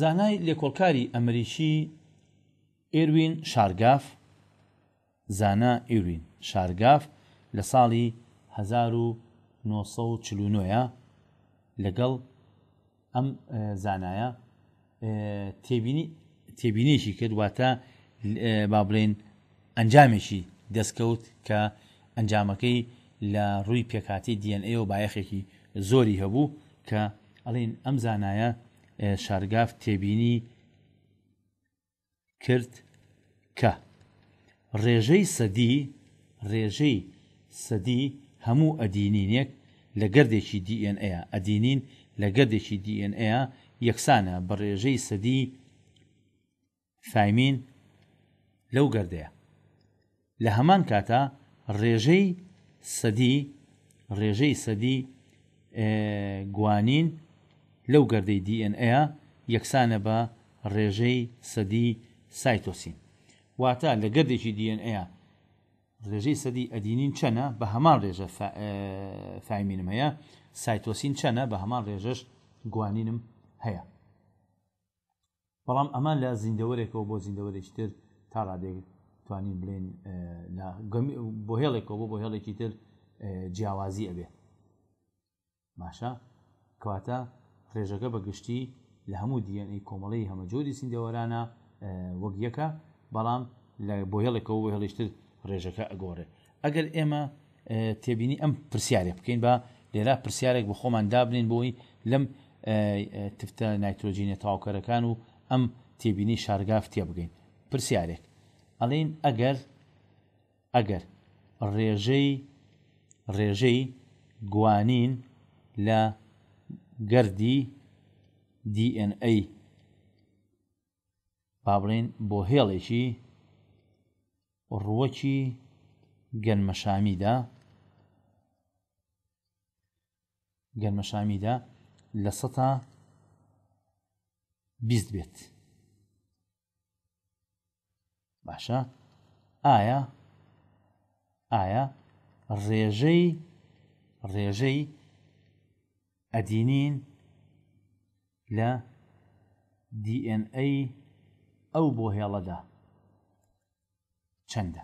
زانای لێکۆڵکاری ئەمریکی ئێروین شارگاف زانا ئێوین شارگاف لە ساڵی 1940ە لەگەڵ ئەم زانایە تێبینیشی کردواتە با بڵێن ئەنجامێکی دەستکەوت کە ئەنجامەکەی لە ڕووی پێکاتی DNA و بایەخێکی زۆری هەبوو کە ئەڵین ئەم زانایە شارگاف تێبینی کرد کە ڕێژەی سەدی ڕێژەی سەدی هەموو ئەدینینێک لە گردێکی DNA ئەدینین لە گردێکی DNA یەکسانە بە ڕێژەی سەدی سایمین لەو گردەیە لە هەمان کاتە ڕێژەی سەدی ڕێژەی سەدی گوانین لەو گردەی DNA یەکسانە بە ڕێژەی سەدی سایتۆسین واتە لە گردێکی DNA ڕێژەی سەدی ئەدینین چەنە بە هەمان ڕێژە فایمینمەیە سایتۆسین چەنە بە هەمان ڕێژەش گوانینم هەیە بەڵام ئەمان لە زیندەوەرێکەوە بۆ زیندەوەێکی تر تا ڕادێتوانین بڵێن بۆ هێڵێکەوە بۆ بۆ هێڵێکی تر جیاوازی ئەبێ ماشە کەواتە ڕێژەکە بەگشتی لە هەموو دیێنی کۆمەڵی هەمەجۆری سیندەوەرانە وەک یەکە بەڵام بۆ هێڵێکەوە بۆ هێڵیشتر ڕێژەکە ئەگۆڕێ ئەگەر ئێمە تێبینی ئەم پرسیارێ بکەین بە لێرا پرسیارێک بە خۆمان دابنین بۆی لەم تفتە نایتۆژینە تاواکەرەکان و ئەم تێبینی شارگاف تێ بگەین پرسیارێک ئەڵین ئەگەر ئەگەر ڕێژەی ڕێژەی گوانین لە گردی DNA با بڵێن بۆ هێڵێکی ڕوەکی گەنمەشامیدا گەنمەشامیدا لە سە تا بیست بێت باشە ئایا ئایا ڕێژەی ڕێژەی ئەدینین لە دیNA ئەو بۆ هێڵەدا چەندە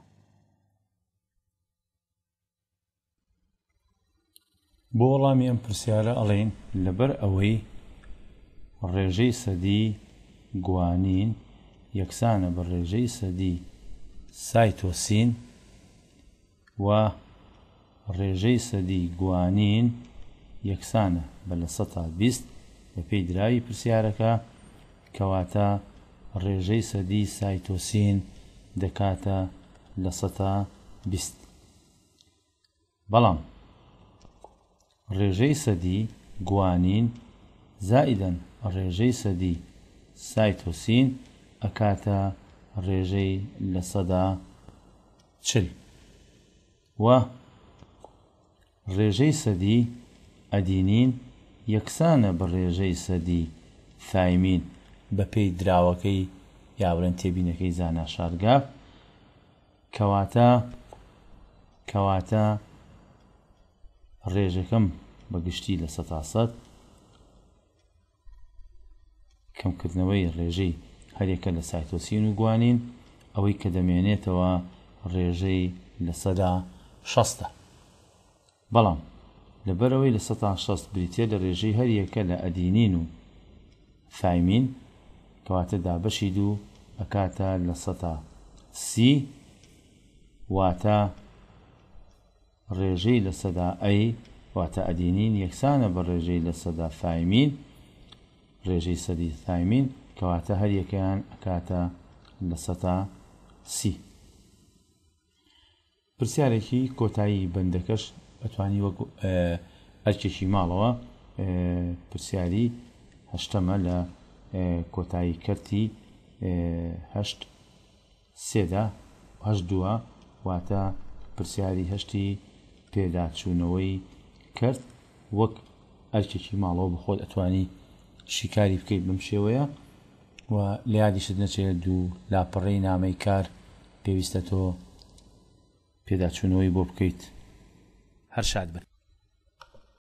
بۆ وەڵامی ئەم پرسیارە ئەڵێن لەبەر ئەوەی ڕێژەی سەدی گوانین یەکسانە بە ڕێژەی سەدی سایتۆسین و ڕێژەی سەدی گوانین یەکسانە بە لە 120 بە پێی دراوی پرسیارەکە کەواتە ڕێژەی سەدی سایتۆسین دەکاتە لە سەتا بیست بەڵام ڕێژەی سەدی گوانین زائدەن ڕێژەی سەدی سایتۆسین ئەکاتە ڕێژەی لە سەدا چل وە ڕێژەی سەدی ئەدینین یەکسانە بە ڕێژەی سەدی ثایمین بە پێی دراوەکەی یاورەن تێبینەکەی زانا شارگاف کەواتە کەواتە ڕێژەکەم بەگشتی لە سە تاسەد کەمکردنەوەی ڕێژەی هەرێکە لە سایتۆسین و گوانین ئەوەی کە دەمێنێتەوە ڕێژەی لە سەدا شەستە بەڵام لەبەرەوەی لە سە شەست بریتێ لە ڕێژەی هەریەکە لە ئەدینین و فایمین کەواتە دابەشی دوو ئەکاتە لە سەتا سی واتە ڕێژەی لە سەدا ئەی واتە ئەدینین یەکسانە بە ڕێژەی لە سەدا فایمین ڕێژەی سەدی تایمین کەواتە هەر یەکەیان ئەکاتە لە سەتا سی پرسیارێکی کۆتایی بەندەکەش ئەتوانی وەکو ئەرچێکی ماڵەوە پرسیاری هەشتەمە لە کۆتایی کەرتی هەشت سێدا هەش دووە واتە پرسیاری هەشتی پێداچوونەوەی کرد وەک ئەرکێکی ماڵەوە بخۆت ئەتوانی شیکاری بکەیت بم شێوەیە و لە یادیشت نەچێت دوو لاپەڕی نامەی کار پێویستە تۆ پێداچوونەوەی بۆ بکەیت هەر شاد بن